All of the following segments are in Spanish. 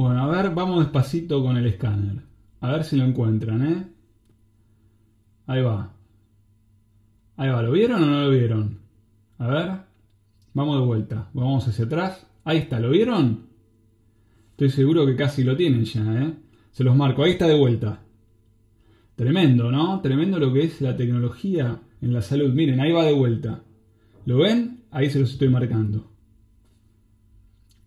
Bueno, a ver, vamos despacito con el escáner. A ver si lo encuentran, ¿eh? Ahí va. Ahí va, ¿lo vieron o no lo vieron? A ver, vamos de vuelta. Vamos hacia atrás. Ahí está, ¿lo vieron? Estoy seguro que casi lo tienen ya, ¿eh? Se los marco, ahí está de vuelta. Tremendo, ¿no? Tremendo lo que es la tecnología en la salud. Miren, ahí va de vuelta. ¿Lo ven? Ahí se los estoy marcando.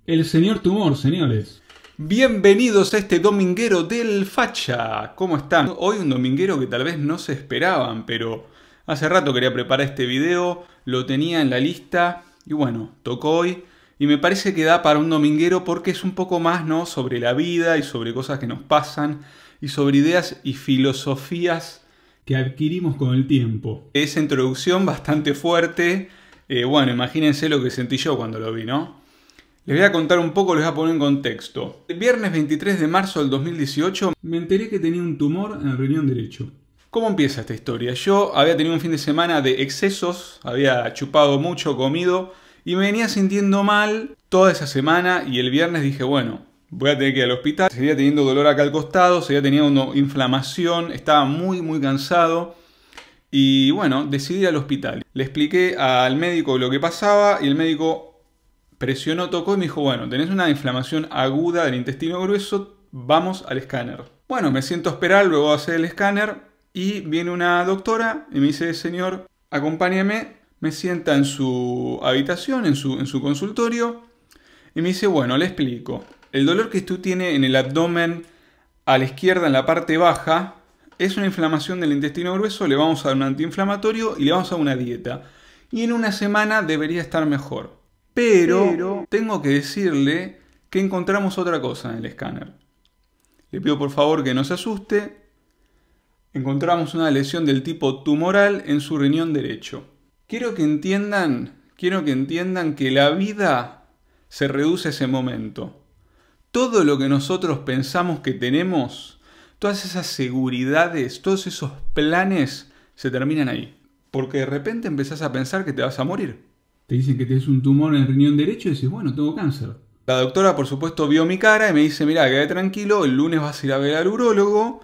El señor tumor, señores. Bienvenidos a este dominguero del facha. ¿Cómo están? Hoy un dominguero que tal vez no se esperaban, pero hace rato quería preparar este video, lo tenía en la lista y bueno, tocó hoy y me parece que da para un dominguero porque es un poco más, ¿no? sobre la vida y sobre cosas que nos pasan y sobre ideas y filosofías que adquirimos con el tiempo. Esa introducción bastante fuerte. Eh, bueno, imagínense lo que sentí yo cuando lo vi, ¿no? Les voy a contar un poco, les voy a poner en contexto. El viernes 23 de marzo del 2018 me enteré que tenía un tumor en la riñón derecho. ¿Cómo empieza esta historia? Yo había tenido un fin de semana de excesos, había chupado mucho, comido y me venía sintiendo mal toda esa semana y el viernes dije, bueno, voy a tener que ir al hospital. Seguía teniendo dolor acá al costado, seguía teniendo inflamación, estaba muy, muy cansado. Y bueno, decidí ir al hospital. Le expliqué al médico lo que pasaba y el médico presionó, tocó y me dijo, bueno, tenés una inflamación aguda del intestino grueso, vamos al escáner. Bueno, me siento a esperar, luego a hacer el escáner y viene una doctora y me dice, señor, acompáñame, me sienta en su habitación, en su, consultorio y me dice, bueno, le explico. El dolor que tú tiene en el abdomen a la izquierda, en la parte baja, es una inflamación del intestino grueso, le vamos a dar un antiinflamatorio y le vamos a dar una dieta. Y en una semana debería estar mejor. Pero, tengo que decirle que encontramos otra cosa en el escáner. Le pido por favor que no se asuste. Encontramos una lesión del tipo tumoral en su riñón derecho. Quiero que entiendan, quiero que entiendan que la vida se reduce a ese momento. Todo lo que nosotros pensamos que tenemos, todas esas seguridades, todos esos planes se terminan ahí. Porque de repente empezás a pensar que te vas a morir dicen que tienes un tumor en el riñón derecho y dices, bueno, tengo cáncer. La doctora, por supuesto, vio mi cara y me dice, mira, quédate tranquilo, el lunes vas a ir a ver al urólogo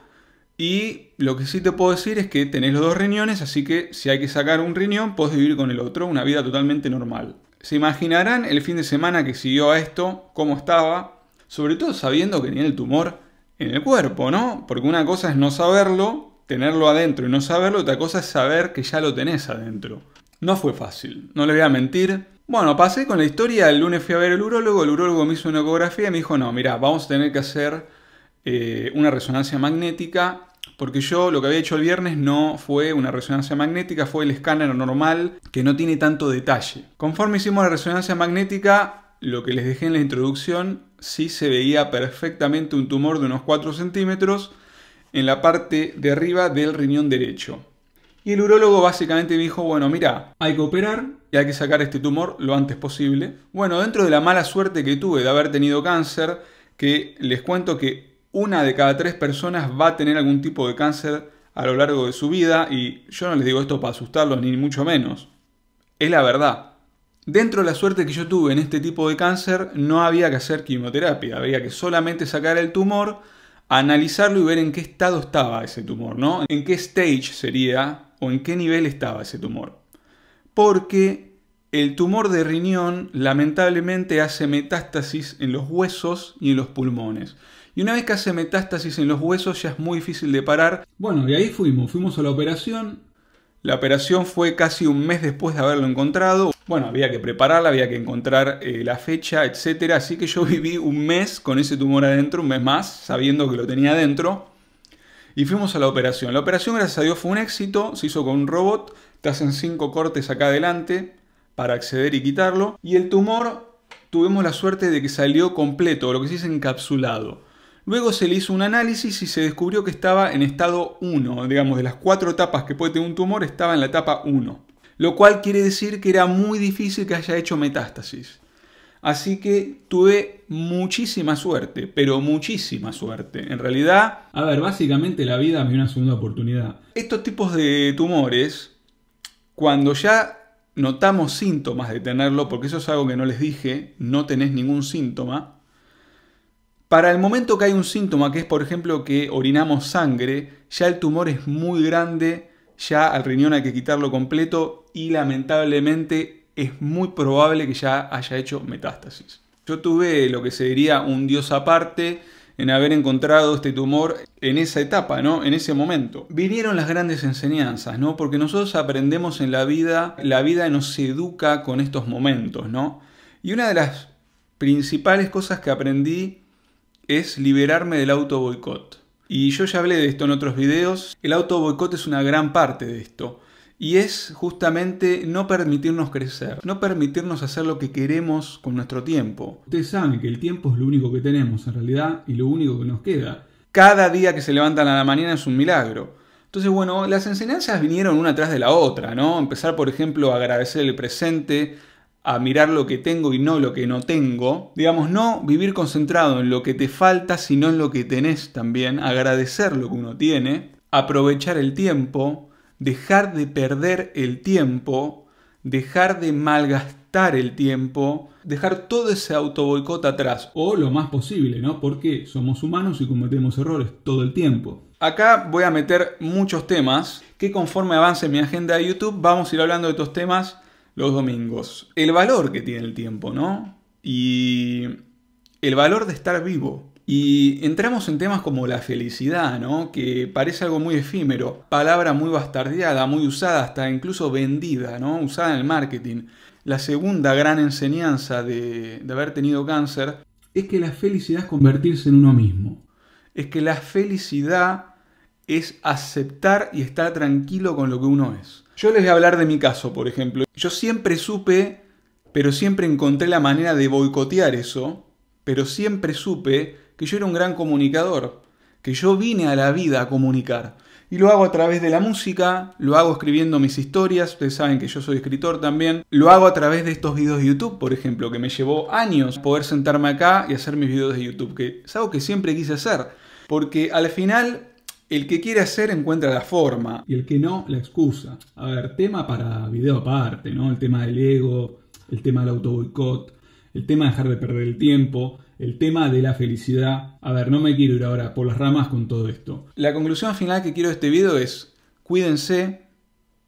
y lo que sí te puedo decir es que tenés los dos riñones, así que si hay que sacar un riñón, podés vivir con el otro, una vida totalmente normal. Se imaginarán el fin de semana que siguió a esto, cómo estaba, sobre todo sabiendo que tenía el tumor en el cuerpo, ¿no? Porque una cosa es no saberlo, tenerlo adentro y no saberlo, otra cosa es saber que ya lo tenés adentro. No fue fácil, no le voy a mentir. Bueno, pasé con la historia, el lunes fui a ver al urólogo, el urólogo me hizo una ecografía y me dijo, no, mira, vamos a tener que hacer eh, una resonancia magnética, porque yo lo que había hecho el viernes no fue una resonancia magnética, fue el escáner normal, que no tiene tanto detalle. Conforme hicimos la resonancia magnética, lo que les dejé en la introducción, sí se veía perfectamente un tumor de unos 4 centímetros en la parte de arriba del riñón derecho. Y el urólogo básicamente me dijo, bueno, mira, hay que operar y hay que sacar este tumor lo antes posible. Bueno, dentro de la mala suerte que tuve de haber tenido cáncer, que les cuento que una de cada tres personas va a tener algún tipo de cáncer a lo largo de su vida, y yo no les digo esto para asustarlos ni mucho menos, es la verdad. Dentro de la suerte que yo tuve en este tipo de cáncer, no había que hacer quimioterapia, había que solamente sacar el tumor, analizarlo y ver en qué estado estaba ese tumor, ¿no? En qué stage sería o en qué nivel estaba ese tumor. Porque el tumor de riñón lamentablemente hace metástasis en los huesos y en los pulmones. Y una vez que hace metástasis en los huesos ya es muy difícil de parar. Bueno, y ahí fuimos, fuimos a la operación. La operación fue casi un mes después de haberlo encontrado. Bueno, había que prepararla, había que encontrar eh, la fecha, etcétera. Así que yo viví un mes con ese tumor adentro, un mes más, sabiendo que lo tenía adentro. Y fuimos a la operación. La operación, gracias a Dios, fue un éxito. Se hizo con un robot. Te hacen cinco cortes acá adelante para acceder y quitarlo. Y el tumor tuvimos la suerte de que salió completo, lo que se dice encapsulado. Luego se le hizo un análisis y se descubrió que estaba en estado 1. Digamos, de las cuatro etapas que puede tener un tumor, estaba en la etapa 1 lo cual quiere decir que era muy difícil que haya hecho metástasis. Así que tuve muchísima suerte, pero muchísima suerte. En realidad, a ver, básicamente la vida me dio una segunda oportunidad. Estos tipos de tumores, cuando ya notamos síntomas de tenerlo, porque eso es algo que no les dije, no tenés ningún síntoma, para el momento que hay un síntoma, que es por ejemplo que orinamos sangre, ya el tumor es muy grande, ya al riñón hay que quitarlo completo y lamentablemente es muy probable que ya haya hecho metástasis. Yo tuve lo que se diría un dios aparte en haber encontrado este tumor en esa etapa, ¿no? En ese momento. Vinieron las grandes enseñanzas, ¿no? Porque nosotros aprendemos en la vida, la vida nos educa con estos momentos, ¿no? Y una de las principales cosas que aprendí es liberarme del auto boicot. Y yo ya hablé de esto en otros videos. El auto boicot es una gran parte de esto. Y es justamente no permitirnos crecer, no permitirnos hacer lo que queremos con nuestro tiempo. Ustedes saben que el tiempo es lo único que tenemos en realidad y lo único que nos queda. Cada día que se levantan a la mañana es un milagro. Entonces, bueno, las enseñanzas vinieron una tras de la otra, ¿no? Empezar, por ejemplo, a agradecer el presente, a mirar lo que tengo y no lo que no tengo. Digamos, no vivir concentrado en lo que te falta, sino en lo que tenés también, agradecer lo que uno tiene, aprovechar el tiempo, dejar de perder el tiempo, dejar de malgastar el tiempo, dejar todo ese autoboicot atrás. O lo más posible, ¿no? Porque somos humanos y cometemos errores todo el tiempo. Acá voy a meter muchos temas que conforme avance mi agenda de YouTube vamos a ir hablando de estos temas los domingos. El valor que tiene el tiempo, ¿no? Y el valor de estar vivo. Y entramos en temas como la felicidad, ¿no? Que parece algo muy efímero, palabra muy bastardeada, muy usada, hasta incluso vendida, ¿no? Usada en el marketing. La segunda gran enseñanza de, de haber tenido cáncer es que la felicidad es convertirse en uno mismo. Es que la felicidad es aceptar y estar tranquilo con lo que uno es. Yo les voy a hablar de mi caso, por ejemplo. Yo siempre supe, pero siempre encontré la manera de boicotear eso, pero siempre supe que yo era un gran comunicador, que yo vine a la vida a comunicar. Y lo hago a través de la música, lo hago escribiendo mis historias, ustedes saben que yo soy escritor también, lo hago a través de estos videos de YouTube, por ejemplo, que me llevó años poder sentarme acá y hacer mis videos de YouTube, que es algo que siempre quise hacer, porque al final el que quiere hacer encuentra la forma y el que no, la excusa. A ver, tema para video aparte, ¿no? El tema del ego, el tema del boicot el tema de dejar de perder el tiempo el tema de la felicidad. A ver, no me quiero ir ahora por las ramas con todo esto. La conclusión final que quiero de este video es, cuídense,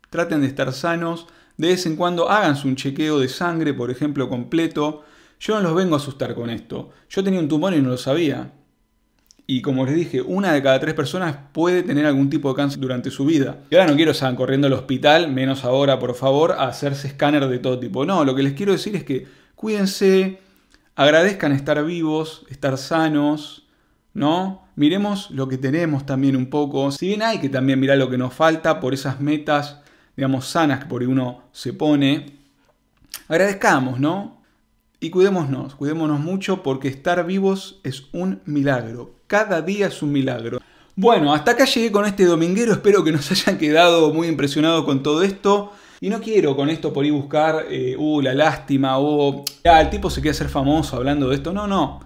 traten de estar sanos, de vez en cuando háganse un chequeo de sangre, por ejemplo, completo. Yo no los vengo a asustar con esto. Yo tenía un tumor y no lo sabía. Y como les dije, una de cada tres personas puede tener algún tipo de cáncer durante su vida. Y ahora no quiero estar corriendo al hospital, menos ahora, por favor, a hacerse escáner de todo tipo. No, lo que les quiero decir es que cuídense, agradezcan estar vivos, estar sanos, ¿no? Miremos lo que tenemos también un poco. Si bien hay que también mirar lo que nos falta por esas metas, digamos, sanas que por uno se pone, agradezcamos, ¿no? Y cuidémonos, cuidémonos mucho porque estar vivos es un milagro. Cada día es un milagro. Bueno, hasta acá llegué con este dominguero. Espero que nos hayan quedado muy impresionados con todo esto. Y no quiero con esto por ir buscar, eh, uh, la lástima, o, ah, el tipo se quiere hacer famoso hablando de esto. No, no.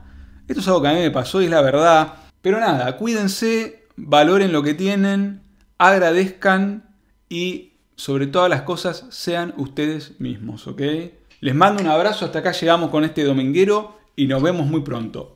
Esto es algo que a mí me pasó y es la verdad. Pero nada, cuídense, valoren lo que tienen, agradezcan y sobre todas las cosas sean ustedes mismos, ¿ok? Les mando un abrazo, hasta acá llegamos con este dominguero y nos vemos muy pronto.